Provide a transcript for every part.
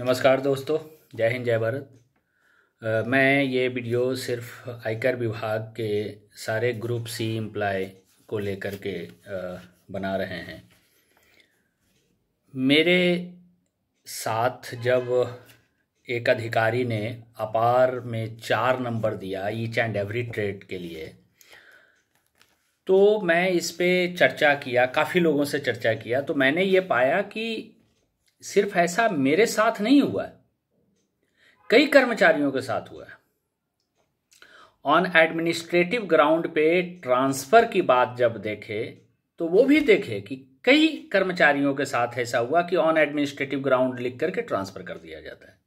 नमस्कार दोस्तों जय हिंद जय भारत मैं ये वीडियो सिर्फ आयकर विभाग के सारे ग्रुप सी एम्प्लॉय को लेकर के बना रहे हैं मेरे साथ जब एक अधिकारी ने अपार में चार नंबर दिया ईच एंड एवरी ट्रेड के लिए तो मैं इस पर चर्चा किया काफ़ी लोगों से चर्चा किया तो मैंने ये पाया कि सिर्फ ऐसा मेरे साथ नहीं हुआ है कई कर्मचारियों के साथ हुआ है ऑन एडमिनिस्ट्रेटिव ग्राउंड पे ट्रांसफर की बात जब देखे तो वो भी देखे कि कई कर्मचारियों के साथ ऐसा हुआ कि ऑन एडमिनिस्ट्रेटिव ग्राउंड लिख करके ट्रांसफर कर दिया जाता है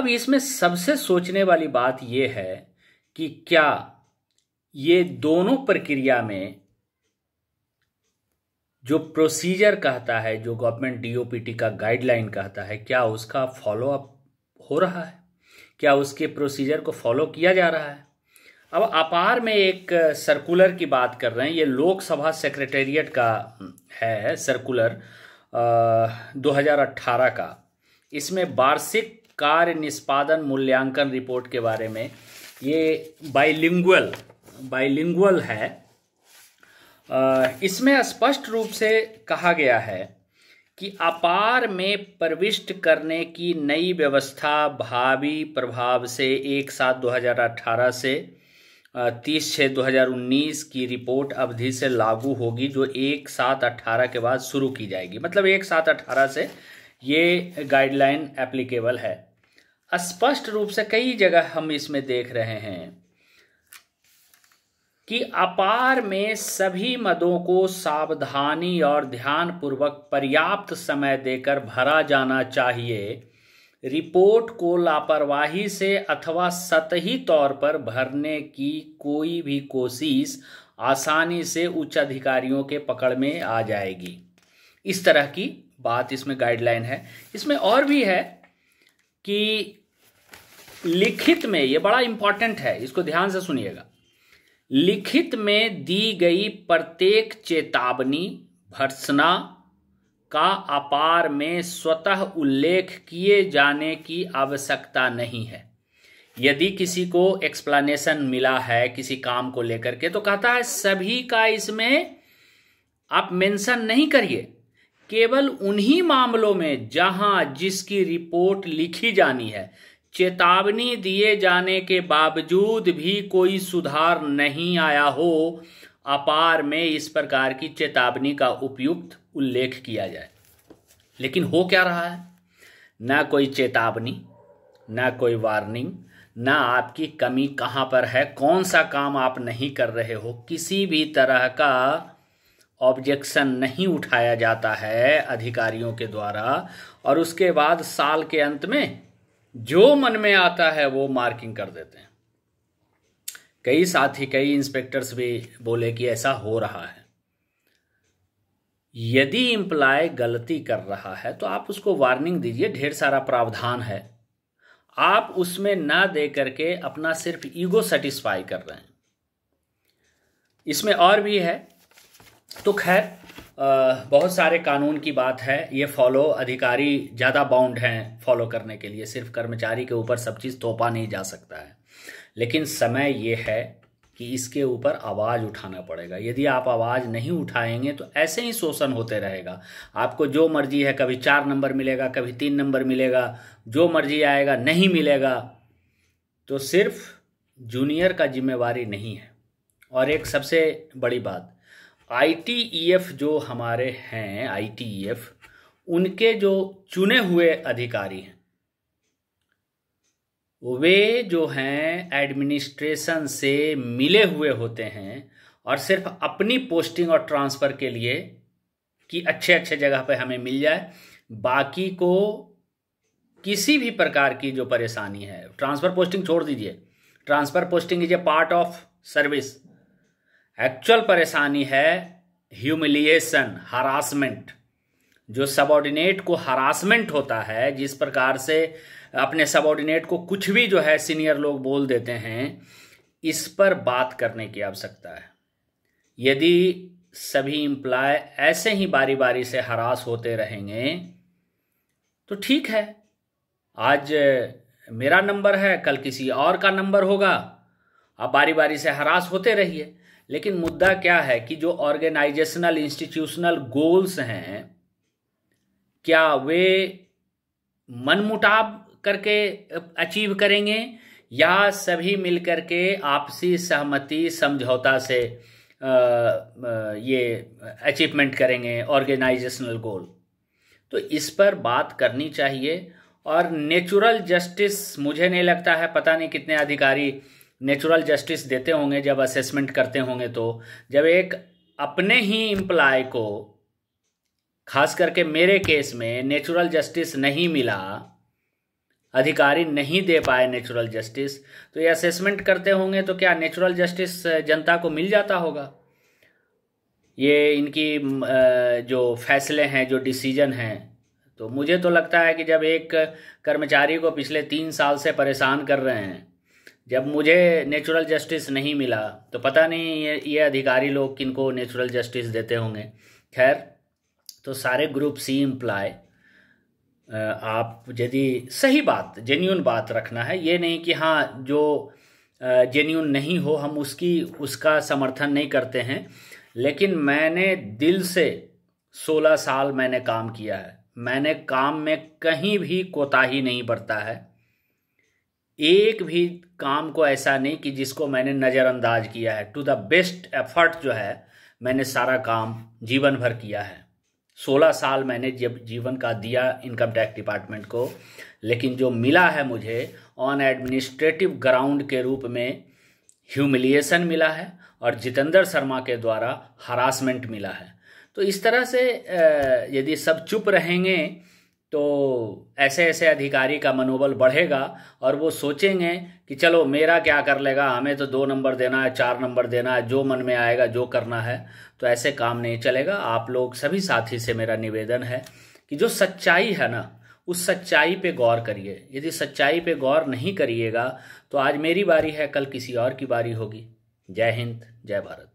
अब इसमें सबसे सोचने वाली बात यह है कि क्या ये दोनों प्रक्रिया में जो प्रोसीजर कहता है जो गवर्नमेंट डीओपीटी का गाइडलाइन कहता है क्या उसका फॉलो अप हो रहा है क्या उसके प्रोसीजर को फॉलो किया जा रहा है अब अपार में एक सर्कुलर की बात कर रहे हैं ये लोकसभा सेक्रेटेरिएट का हम्म, है सर्कुलर दो का इसमें वार्षिक कार्य निष्पादन मूल्यांकन रिपोर्ट के बारे में ये बाइलिंगुअल बाइलिंगुअल है इसमें स्पष्ट रूप से कहा गया है कि अपार में प्रविष्ट करने की नई व्यवस्था भावी प्रभाव से एक सात 2018 से तीस छः 2019 की रिपोर्ट अवधि से लागू होगी जो एक सात अट्ठारह के बाद शुरू की जाएगी मतलब एक सात अट्ठारह से ये गाइडलाइन एप्लीकेबल है स्पष्ट रूप से कई जगह हम इसमें देख रहे हैं कि अपार में सभी मदों को सावधानी और ध्यान पूर्वक पर्याप्त समय देकर भरा जाना चाहिए रिपोर्ट को लापरवाही से अथवा सतही तौर पर भरने की कोई भी कोशिश आसानी से उच्च अधिकारियों के पकड़ में आ जाएगी इस तरह की बात इसमें गाइडलाइन है इसमें और भी है कि लिखित में यह बड़ा इंपॉर्टेंट है इसको ध्यान से सुनिएगा लिखित में दी गई प्रत्येक चेतावनी भर्सना का अपार में स्वतः उल्लेख किए जाने की आवश्यकता नहीं है यदि किसी को एक्सप्लेनेशन मिला है किसी काम को लेकर के तो कहता है सभी का इसमें आप मेंशन नहीं करिए केवल उन्हीं मामलों में जहां जिसकी रिपोर्ट लिखी जानी है चेतावनी दिए जाने के बावजूद भी कोई सुधार नहीं आया हो अपार में इस प्रकार की चेतावनी का उपयुक्त उल्लेख किया जाए लेकिन हो क्या रहा है ना कोई चेतावनी ना कोई वार्निंग ना आपकी कमी कहाँ पर है कौन सा काम आप नहीं कर रहे हो किसी भी तरह का ऑब्जेक्शन नहीं उठाया जाता है अधिकारियों के द्वारा और उसके बाद साल के अंत में जो मन में आता है वो मार्किंग कर देते हैं कई साथी कई इंस्पेक्टर्स भी बोले कि ऐसा हो रहा है यदि इंप्लाय गलती कर रहा है तो आप उसको वार्निंग दीजिए ढेर सारा प्रावधान है आप उसमें ना दे करके अपना सिर्फ ईगो सेटिस्फाई कर रहे हैं इसमें और भी है तो खैर बहुत सारे कानून की बात है ये फॉलो अधिकारी ज़्यादा बाउंड हैं फॉलो करने के लिए सिर्फ कर्मचारी के ऊपर सब चीज़ थोपा नहीं जा सकता है लेकिन समय ये है कि इसके ऊपर आवाज़ उठाना पड़ेगा यदि आप आवाज़ नहीं उठाएंगे तो ऐसे ही शोषण होते रहेगा आपको जो मर्जी है कभी चार नंबर मिलेगा कभी तीन नंबर मिलेगा जो मर्जी आएगा नहीं मिलेगा तो सिर्फ जूनियर का जिम्मेवारी नहीं है और एक सबसे बड़ी बात आईटीईएफ e जो हमारे हैं आईटीईएफ e उनके जो चुने हुए अधिकारी हैं वे जो हैं एडमिनिस्ट्रेशन से मिले हुए होते हैं और सिर्फ अपनी पोस्टिंग और ट्रांसफ़र के लिए कि अच्छे अच्छे जगह पर हमें मिल जाए बाकी को किसी भी प्रकार की जो परेशानी है ट्रांसफ़र पोस्टिंग छोड़ दीजिए transfer posting is a part of service actual परेशानी है ह्यूमिलिएशन हरासमेंट जो सबॉर्डिनेट को हरासमेंट होता है जिस प्रकार से अपने सबॉर्डिनेट को कुछ भी जो है सीनियर लोग बोल देते हैं इस पर बात करने की आवश्यकता है यदि सभी इंप्लाय ऐसे ही बारी बारी से हरास होते रहेंगे तो ठीक है आज मेरा नंबर है कल किसी और का नंबर होगा आप बारी बारी से हरास होते रहिए लेकिन मुद्दा क्या है कि जो ऑर्गेनाइजेशनल इंस्टीट्यूशनल गोल्स हैं क्या वे मनमुटाव करके अचीव करेंगे या सभी मिलकर के आपसी सहमति समझौता से ये अचीवमेंट करेंगे ऑर्गेनाइजेशनल गोल तो इस पर बात करनी चाहिए और नेचुरल जस्टिस मुझे नहीं लगता है पता नहीं कितने अधिकारी नेचुरल जस्टिस देते होंगे जब असेसमेंट करते होंगे तो जब एक अपने ही इम्प्लाय को खास करके मेरे केस में नेचुरल जस्टिस नहीं मिला अधिकारी नहीं दे पाए नेचुरल जस्टिस तो ये असेसमेंट करते होंगे तो क्या नेचुरल जस्टिस जनता को मिल जाता होगा ये इनकी जो फैसले हैं जो डिसीजन हैं तो मुझे तो लगता है कि जब एक कर्मचारी को पिछले तीन साल से परेशान कर रहे हैं जब मुझे नेचुरल जस्टिस नहीं मिला तो पता नहीं ये ये अधिकारी लोग किनको नेचुरल जस्टिस देते होंगे खैर तो सारे ग्रुप सी इम्प्लाय आप यदि सही बात जेन्यून बात रखना है ये नहीं कि हाँ जो जेन्यून नहीं हो हम उसकी उसका समर्थन नहीं करते हैं लेकिन मैंने दिल से सोलह साल मैंने काम किया है मैंने काम में कहीं भी कोताही नहीं बरता है एक भी काम को ऐसा नहीं कि जिसको मैंने नज़रअंदाज किया है टू द बेस्ट एफर्ट जो है मैंने सारा काम जीवन भर किया है सोलह साल मैंने जब जीवन का दिया इनकम टैक्स डिपार्टमेंट को लेकिन जो मिला है मुझे ऑन एडमिनिस्ट्रेटिव ग्राउंड के रूप में ह्यूमिलिएशन मिला है और जितेंद्र शर्मा के द्वारा हरासमेंट मिला है तो इस तरह से यदि सब चुप रहेंगे तो ऐसे ऐसे अधिकारी का मनोबल बढ़ेगा और वो सोचेंगे कि चलो मेरा क्या कर लेगा हमें तो दो नंबर देना है चार नंबर देना है जो मन में आएगा जो करना है तो ऐसे काम नहीं चलेगा आप लोग सभी साथी से मेरा निवेदन है कि जो सच्चाई है ना उस सच्चाई पे गौर करिए यदि सच्चाई पे गौर नहीं करिएगा तो आज मेरी बारी है कल किसी और की बारी होगी जय हिंद जय भारत